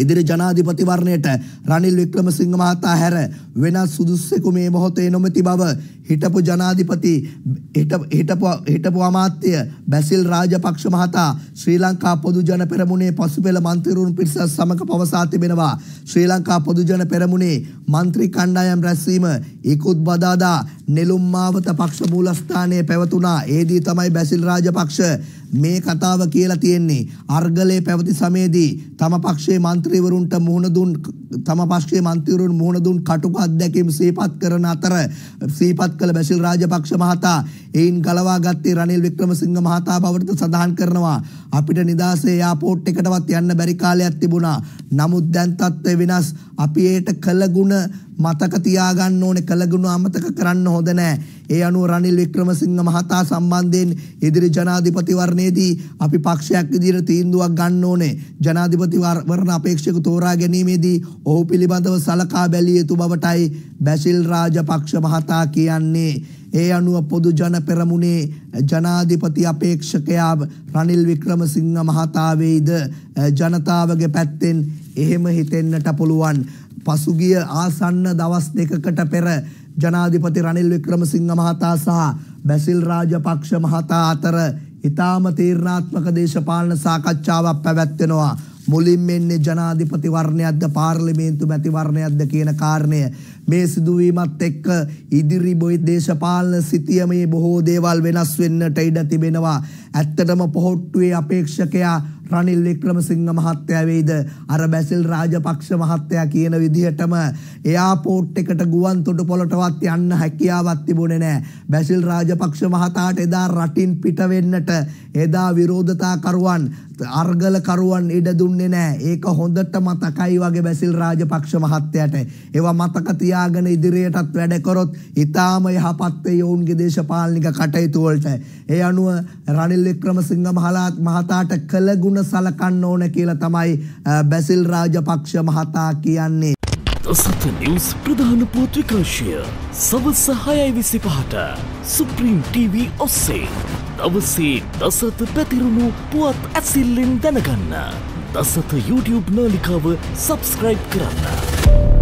ඉදිරි ජනාධිපතිවරණයට රනිල් වික්‍රමසිංහ මහතා හැර වෙනත් සුදුස්සෙකු මේ මොහොතේ නොමැති බව හිටපු ජනාධිපති හිටපු හිටපු අමාත්‍ය බැසිල් රාජපක්ෂ මහතා ශ්‍රී ලංකා පොදුජන පෙරමුණේ පසුපෙළ මන්ත්‍රීවරුන් පිරිස සමග පවසා තිබෙනවා ශ්‍රී ලංකා පොදුජන පෙරමුණේ മന്ത്രി කණ්ඩායම් රැස්වීම ඉකුත් බදාදා නෙළුම් මාවත පක්ෂ මූලස්ථානයේ පැවතුණා ඒදී තමයි බැසිල් රාජපක්ෂ මේ කතාව කියලා තියෙන්නේ අර්ගලයේ පැවති සමයේදී තම පක්ෂයේ മന്ത്രിවරුන්ට මුහුණ දුන් තම පක්ෂයේ മന്ത്രിවරුන් මුහුණ දුන් කටුක අත්දැකීම් සීපත් කරන අතර සීපත් කළ බැසිල් රාජපක්ෂ මහතා එයින් ගලවා ගත්තේ රනිල් වික්‍රමසිංහ මහතා බවට සඳහන් කරනවා අපිට නිදාසේ එයාපෝට් එකටවත් යන්න බැරි කාලයක් තිබුණා නමුත් දැන් තත්ත්වය වෙනස් අපි ඒට කළ ගුණ මතක තියාගන්න ඕනේ කළගුණ අමතක කරන්න හොඳ නෑ. ඒ අනුව රනිල් වික්‍රමසිංහ මහතා සම්බන්ධයෙන් ඉදිරි ජනාධිපතිවරණයේදී අපි පක්ෂයක් විදිහට තීන්දුවක් ගන්න ඕනේ. ජනාධිපතිවරණ අපේක්ෂක තෝරා ගැනීමේදී ඔහු පිළිබඳව සලකා බැලිය යුතු බවටයි බැසිල් රාජපක්ෂ මහතා කියන්නේ. ඒ අනුව පොදු ජන පෙරමුණේ ජනාධිපති අපේක්ෂකයා රනිල් වික්‍රමසිංහ මහතා වෙයිද ජනතාවගේ පැත්තෙන් එහෙම හිතෙන්නට පුළුවන්. පසුගිය ආසන්න දවස් දෙකකට පෙර ජනාධිපති රනිල් වික්‍රමසිංහ මහතා සහ බැසිල් රාජපක්ෂ මහතා අතර ඉතාම තීරණාත්මක දේශපාලන සාකච්ඡාවක් පැවැත්වෙනවා. මුලින්ම එන්නේ ජනාධිපතිවරණයක්ද පාර්ලිමේන්තු මැතිවරණයක්ද කියන කාරණය මේ සිදුවීමත් එක්ක ඉදිරි බොයි දේශපාලන සිතියමේ බොහෝ දේවල් වෙනස් වෙන්නට ඉඩ තිබෙනවා ඇත්තටම පොහොට්ටුවේ අපේක්ෂකයා රනිල් වික්‍රමසිංහ මහත්තයා වෙයිද අර බැසිල් රාජපක්ෂ මහත්තයා කියන විදිහටම එයාපෝට් එකට ගුවන් තොටුපළටවත් යන්න හැකියාවක් තිබුණේ නැහැ. බැසිල් රාජපක්ෂ මහතාට එදා රටින් පිට වෙන්නට එදා විරෝධතාකරුවන් අර්ගලකරුවන් ඉඩ දුන්නේ නැහැ. ඒක හොඳට මතකයි වගේ බැසිල් රාජපක්ෂ මහත්තයාට. ඒවා මතක තියාගෙන ඉදිරියටත් වැඩ කරොත් ඊටාම යහපත් වේ ඔවුන්ගේ දේශපාලනික කටයුතු වලට. ඒ අනුව රනිල් වික්‍රමසිංහ මහතාට කළ ගුණ අරමුණ සලකන්න ඕන කියලා තමයි බැසිල් රාජපක්ෂ මහතා කියන්නේ. දසත නිවස් ප්‍රධාන පුවත් විකාශය සවස් සහයයි විසි පහට සුප්‍රීම් TV ඔස්සේ දවසේ දසත පැතිරුණු පුවත් ඇසිල්ලෙන් දැනගන්න. දසත YouTube නාලිකාව සබස්ක්‍රයිබ් කරන්න.